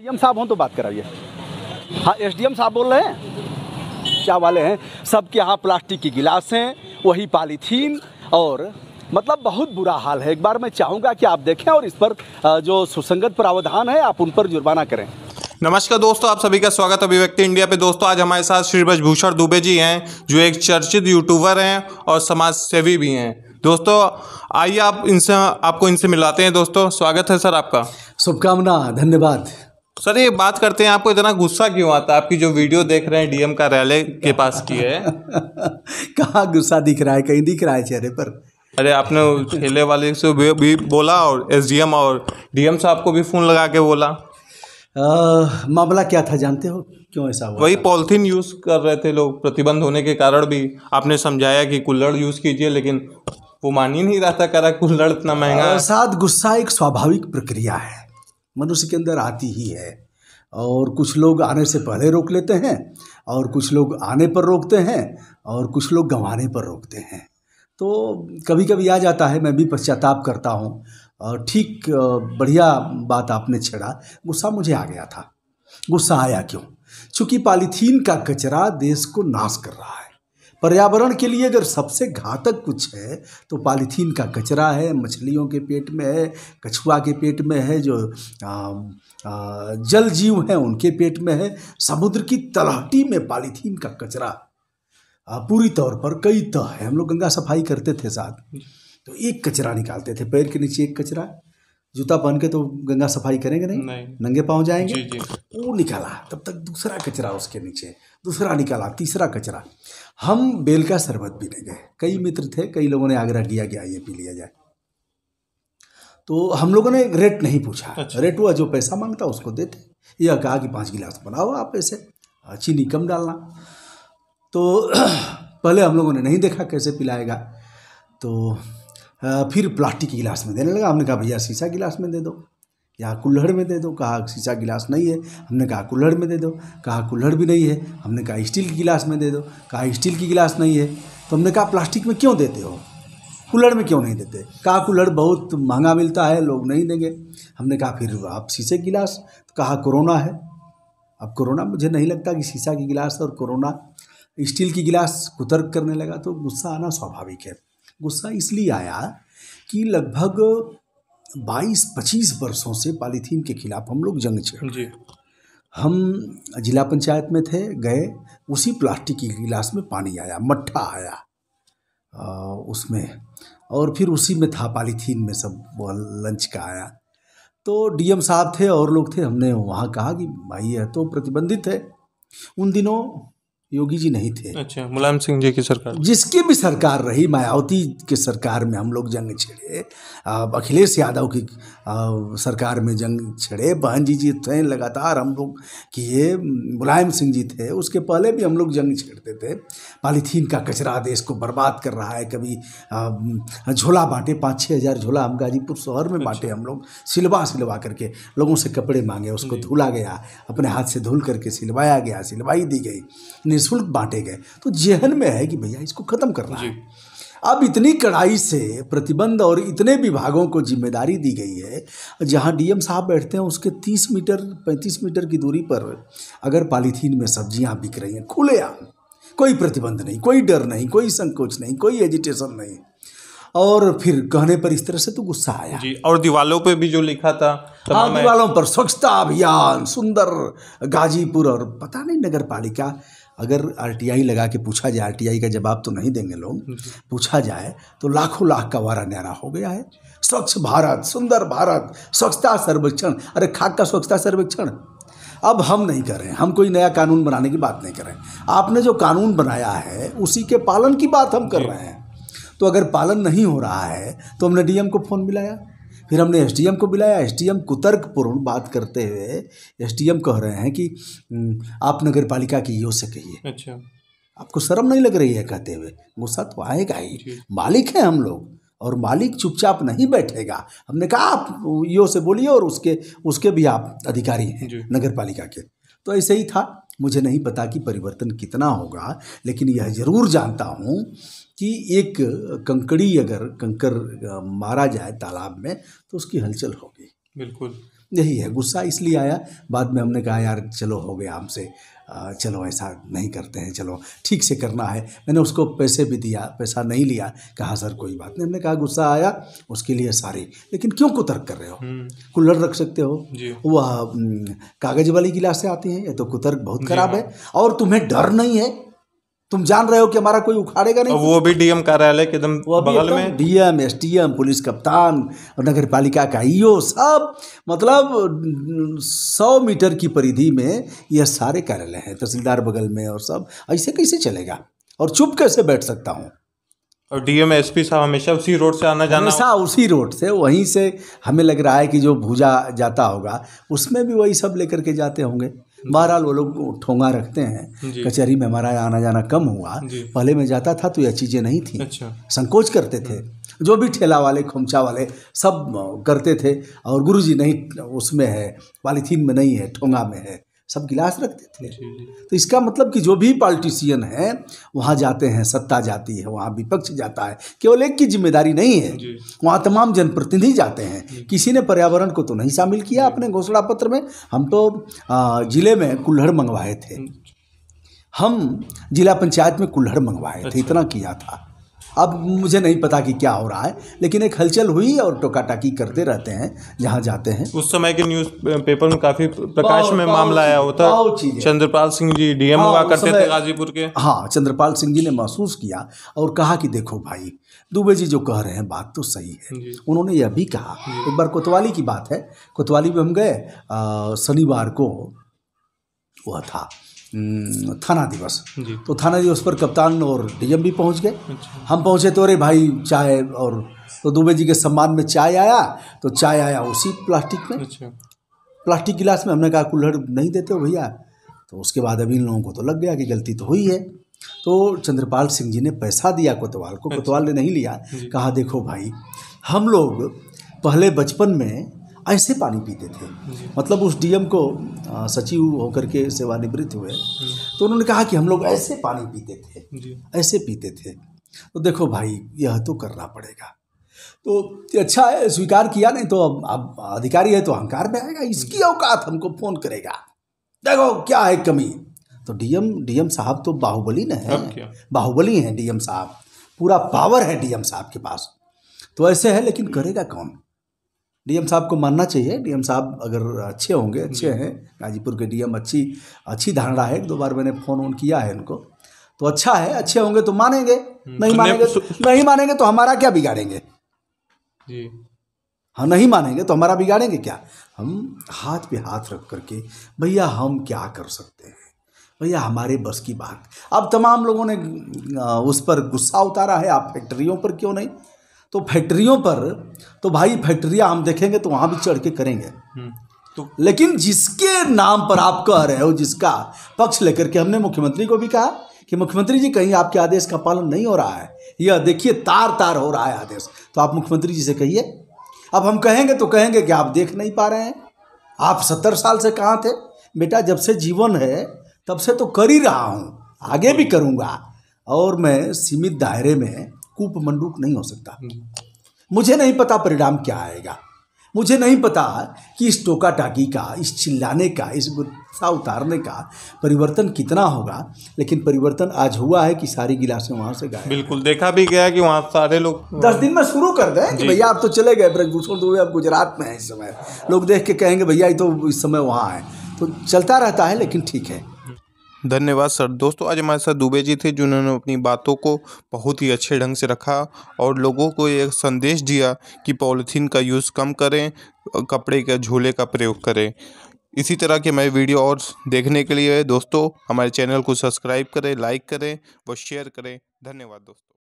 DM साहब हों तो बात कराइए हाँ एसडीएम साहब बोल रहे हैं क्या वाले हैं सबके यहाँ प्लास्टिक की गिलास हैं वही पॉलीथीन और मतलब बहुत बुरा हाल है एक बार मैं चाहूँगा कि आप देखें और इस पर जो सुसंगत प्रावधान है आप उन पर जुर्माना करें नमस्कार दोस्तों आप सभी का स्वागत अभिव्यक्ति इंडिया पे दोस्तों आज हमारे साथ श्री बजभूषण दुबे जी हैं जो एक चर्चित यूट्यूबर हैं और समाज सेवी भी हैं दोस्तों आइए आप इनसे आपको इनसे मिलाते हैं दोस्तों स्वागत है सर आपका शुभकामना धन्यवाद सर ये बात करते हैं आपको इतना गुस्सा क्यों आता है आपकी जो वीडियो देख रहे हैं डीएम कार्यालय के पास की है कहाँ गुस्सा दिख रहा है कहीं दिख रहा है चेहरे पर अरे आपने ठेले वाले से भी, भी बोला और एसडीएम और डीएम साहब को भी फ़ोन लगा के बोला आ, मामला क्या था जानते हो क्यों ऐसा हुआ वही पॉलिथीन यूज़ कर रहे थे लोग प्रतिबंध होने के कारण भी आपने समझाया कि कुल्लड़ यूज़ कीजिए लेकिन वो मान ही नहीं रहा था करा कुल्लड़ इतना महंगा साथ गुस्सा एक स्वाभाविक प्रक्रिया है मनुष्य के अंदर आती ही है और कुछ लोग आने से पहले रोक लेते हैं और कुछ लोग आने पर रोकते हैं और कुछ लोग गंवाने पर रोकते हैं तो कभी कभी आ जाता है मैं भी पश्चाताप करता हूँ और ठीक बढ़िया बात आपने छेड़ा गुस्सा मुझे आ गया था गुस्सा आया क्यों चूँकि पॉलीथीन का कचरा देश को नाश कर रहा है पर्यावरण के लिए अगर सबसे घातक कुछ है तो पॉलीथीन का कचरा है मछलियों के पेट में है कछुआ के पेट में है जो आ, आ, जल जीव हैं उनके पेट में है समुद्र की तलहटी में पॉलीथीन का कचरा पूरी तौर पर कई तह है हम लोग गंगा सफाई करते थे साथ तो एक कचरा निकालते थे पैर के नीचे एक कचरा जूता पहन के तो गंगा सफाई करेंगे नहीं, नहीं। नंगे पाँव जाएंगे जी, जी। वो निकाला तब तक दूसरा कचरा उसके नीचे दूसरा निकाला तीसरा कचरा हम बेल का शरबत पीने गए कई मित्र थे कई लोगों ने आग्रह किया कि आइए पी लिया जाए तो हम लोगों ने रेट नहीं पूछा अच्छा। रेट हुआ जो पैसा मांगता उसको देते यह कहा कि पाँच गिलास बनाओ आप ऐसे चीनी कम डालना तो पहले हम लोगों ने नहीं देखा कैसे पिलाएगा तो फिर प्लास्टिक की गिलास में देने लगा हमने कहा भैया शीशा गिलास में दे दो या कुल्हड़ में दे दो कहा शीशा गिलास नहीं है हमने कहा कुल्हड़ में दे दो कहा कुल्हड़ भी नहीं है हमने कहा स्टील की गिलास में दे दो कहा स्टील की गिलास नहीं है तो हमने कहा प्लास्टिक में क्यों देते हो कूलर में क्यों नहीं देते कहा कूलर बहुत महंगा मिलता है लोग नहीं देंगे हमने कहा फिर आप शीशे गिलास तो कहा कोरोना है अब कोरोना मुझे नहीं लगता कि शीशा की गिलास और कोरोना स्टील की गिलास कुतर्क करने लगा तो गुस्सा आना स्वाभाविक है गुस्सा इसलिए आया कि लगभग 22-25 वर्षों से पॉलीथीन के खिलाफ हम लोग जंग छेड़ जी हम जिला पंचायत में थे गए उसी प्लास्टिक की गिलास में पानी आया मट्ठा आया आ, उसमें और फिर उसी में था पॉलीथीन में सब लंच का आया तो डीएम साहब थे और लोग थे हमने वहाँ कहा कि भाई यह तो प्रतिबंधित है उन दिनों योगी जी नहीं थे अच्छा मुलायम सिंह जी की सरकार जिसकी भी सरकार रही मायावती के सरकार में हम लोग जंग छेड़े अखिलेश यादव की सरकार में जंग छेड़े बहन जी जी थे लगातार हम लोग कि ये मुलायम सिंह जी थे उसके पहले भी हम लोग जंग छेड़ते थे पॉलीथीन का कचरा देश को बर्बाद कर रहा है कभी झोला बांटे पाँच छः हज़ार झोला हम गाजीपुर शहर में बांटे अच्छा। हम लोग सिलवा सिलवा करके लोगों से कपड़े मांगे उसको हम्म। धुला गया अपने हाथ से धुल करके सिलवाया गया सिलवाई दी गई निःशुल्क बांटे गए तो जहन में है कि भैया इसको खत्म करना है अब इतनी कड़ाई से प्रतिबंध और इतने विभागों को जिम्मेदारी दी गई है जहां डीएम साहब बैठते हैं उसके 30 मीटर 35 मीटर की दूरी पर अगर पॉलीथीन में सब्जियां बिक रही हैं खुलेआम कोई प्रतिबंध नहीं कोई डर नहीं कोई संकोच नहीं कोई एजिटेशन नहीं और फिर कहने पर इस तरह से तो गुस्सा आया जी और दीवालों पर भी जो लिखा था हाँ दीवालों पर स्वच्छता अभियान सुंदर गाजीपुर और पता नहीं नगर पालिका अगर आरटीआई लगा के पूछा जाए आरटीआई का जवाब तो नहीं देंगे लोग पूछा जाए तो लाखों लाख का वारा न्यारा हो गया है स्वच्छ भारत सुंदर भारत स्वच्छता सर्वेक्षण अरे खाक का स्वच्छता सर्वेक्षण अब हम नहीं कर रहे हैं हम कोई नया कानून बनाने की बात नहीं कर रहे हैं आपने जो कानून बनाया है उसी के पालन की बात हम कर रहे हैं तो अगर पालन नहीं हो रहा है तो हमने डीएम को फ़ोन मिलाया फिर हमने एस को बुलाया एस डी कुतर्कपूर्ण बात करते हुए एस कह रहे हैं कि आप नगर पालिका की ईओ से कहिए अच्छा आपको शर्म नहीं लग रही है कहते हुए गुस्सा तो आएगा ही मालिक हैं हम लोग और मालिक चुपचाप नहीं बैठेगा हमने कहा आप यो से बोलिए और उसके उसके भी आप अधिकारी हैं नगर पालिका के तो ऐसे ही था मुझे नहीं पता कि परिवर्तन कितना होगा लेकिन यह जरूर जानता हूँ कि एक कंकड़ी अगर कंकर मारा जाए तालाब में तो उसकी हलचल होगी बिल्कुल यही है गुस्सा इसलिए आया बाद में हमने कहा यार चलो हो गया हमसे चलो ऐसा नहीं करते हैं चलो ठीक से करना है मैंने उसको पैसे भी दिया पैसा नहीं लिया कहा सर कोई बात नहीं हमने कहा गुस्सा आया उसके लिए सारी लेकिन क्यों को तर्क कर रहे हो हम्म। कुल्लर रख सकते हो वह कागज़ वाली गिलासें आती हैं ये तो कुतर्क बहुत खराब हाँ। है और तुम्हें डर नहीं है तुम जान रहे हो कि हमारा कोई उखाड़ेगा नहीं वो भी डीएम कार्यालय के एकदम बगल में डीएम एसडीएम पुलिस कप्तान और नगर पालिका का ईओ सब मतलब सौ मीटर की परिधि में यह सारे कार्यालय हैं तहसीलदार बगल में और सब ऐसे कैसे चलेगा और चुप कैसे बैठ सकता हूँ और डीएम एसपी साहब हमेशा उसी रोड से आना जाना हमेशा उसी रोड से वहीं से हमें लग रहा है कि जो भूजा जाता होगा उसमें भी वही सब लेकर के जाते होंगे बहरहाल वो लोग ठोंगा रखते हैं कचहरी में हमारा आना जाना कम हुआ पहले मैं जाता था तो यह चीज़ें नहीं थी अच्छा। संकोच करते थे जो भी ठेला वाले खोमचा वाले सब करते थे और गुरुजी नहीं उसमें है पॉलीथीन में नहीं है ठोंगा में है सब गिलास रखते थे तो इसका मतलब कि जो भी पॉलिटिशियन है वहाँ जाते हैं सत्ता जाती है वहाँ विपक्ष जाता है केवल एक की जिम्मेदारी नहीं है वहाँ तमाम जनप्रतिनिधि जाते हैं किसी ने पर्यावरण को तो नहीं शामिल किया अपने घोषणा पत्र में हम तो जिले में कुल्हड़ मंगवाए थे हम जिला पंचायत में कुल्हड़ मंगवाए थे अच्छा। इतना किया था अब मुझे नहीं पता कि क्या हो रहा है लेकिन एक हलचल हुई और टोकाटाकी करते रहते हैं जहाँ जाते हैं उस समय के न्यूज़ पेपर में काफ़ी प्रकाश में मामला आया होता चंद्रपाल सिंह जी डीएम हाँ, हुआ करते थे गाजीपुर के हाँ चंद्रपाल सिंह जी ने महसूस किया और कहा कि देखो भाई दुबे जी जो कह रहे हैं बात तो सही है उन्होंने यह भी कहा एक बार कोतवाली की बात है कोतवाली में हम गए शनिवार को वह था थाना दिवस तो थाना दिवस पर कप्तान और डीएम भी पहुंच गए अच्छा। हम पहुंचे तो अरे भाई चाय और तो दुबे जी के सम्मान में चाय आया तो चाय आया उसी प्लास्टिक में अच्छा। प्लास्टिक गिलास में हमने कहा कुल्हड़ नहीं देते हो भैया तो उसके बाद अभी इन लोगों को तो लग गया कि गलती तो हुई है तो चंद्रपाल सिंह जी ने पैसा दिया कोतवाल को कोतवाल अच्छा। ने नहीं लिया कहा देखो भाई हम लोग पहले बचपन में ऐसे पानी पीते थे मतलब उस डीएम को सचिव होकर के सेवानिवृत्त हुए तो उन्होंने कहा कि हम लोग ऐसे पानी पीते थे ऐसे पीते थे तो देखो भाई यह तो करना पड़ेगा तो अच्छा है स्वीकार किया नहीं तो अब अब अधिकारी है तो अहंकार में आएगा इसकी औकात हमको फोन करेगा देखो क्या है कमी तो डीएम डीएम साहब तो बाहुबली न है बाहुबली हैं डीएम साहब पूरा पावर है डीएम साहब के पास तो ऐसे है लेकिन करेगा कौन डीएम साहब को मानना चाहिए डीएम साहब अगर अच्छे होंगे अच्छे हैं गाजीपुर के डीएम अच्छी अच्छी धारणा है दो बार मैंने फ़ोन ऑन किया है इनको तो अच्छा है अच्छे होंगे तो मानेंगे हम्म। नहीं तो मानेंगे तो- नहीं मानेंगे तो हमारा क्या बिगाड़ेंगे जी हाँ नहीं मानेंगे तो हमारा बिगाड़ेंगे क्या हम हाथ पे हाथ रख करके भैया हम क्या कर सकते हैं भैया हमारे बस की बात अब तमाम लोगों ने उस पर गुस्सा उतारा है आप फैक्ट्रियों पर क्यों नहीं तो फैक्ट्रियों पर तो भाई फैक्ट्रियाँ हम देखेंगे तो वहाँ भी चढ़ के करेंगे हम्म, तो लेकिन जिसके नाम पर आप कह रहे हो जिसका पक्ष लेकर के हमने मुख्यमंत्री को भी कहा कि मुख्यमंत्री जी कहीं आपके आदेश का पालन नहीं हो रहा है यह देखिए तार तार हो रहा है आदेश तो आप मुख्यमंत्री जी से कहिए अब हम कहेंगे तो कहेंगे कि आप देख नहीं पा रहे हैं आप सत्तर साल से कहाँ थे बेटा जब से जीवन है तब से तो कर ही रहा हूँ आगे भी हम्म। करूँगा और मैं सीमित दायरे में कूप मंडूक नहीं हो सकता हम्म। मुझे नहीं पता परिणाम क्या आएगा मुझे नहीं पता कि इस टोका टाकी का इस चिल्लाने का इस गुस्सा उतारने का परिवर्तन कितना होगा लेकिन परिवर्तन आज हुआ है कि सारी गिलासें वहाँ से गए बिल्कुल देखा भी गया कि वहाँ सारे लोग दस दिन में शुरू कर दें कि भैया आप तो चले गए ब्रजभूषण तो अब गुजरात में है इस समय लोग देख के कहेंगे भैया ये तो इस समय वहाँ है तो चलता रहता है लेकिन ठीक है धन्यवाद सर दोस्तों आज हमारे साथ दुबे जी थे जिन्होंने अपनी बातों को बहुत ही अच्छे ढंग से रखा और लोगों को एक संदेश दिया कि पॉलीथीन का यूज़ कम करें कपड़े के झोले का प्रयोग करें इसी तरह के मैं वीडियो और देखने के लिए दोस्तों हमारे चैनल को सब्सक्राइब करें लाइक करें व शेयर करें धन्यवाद दोस्तों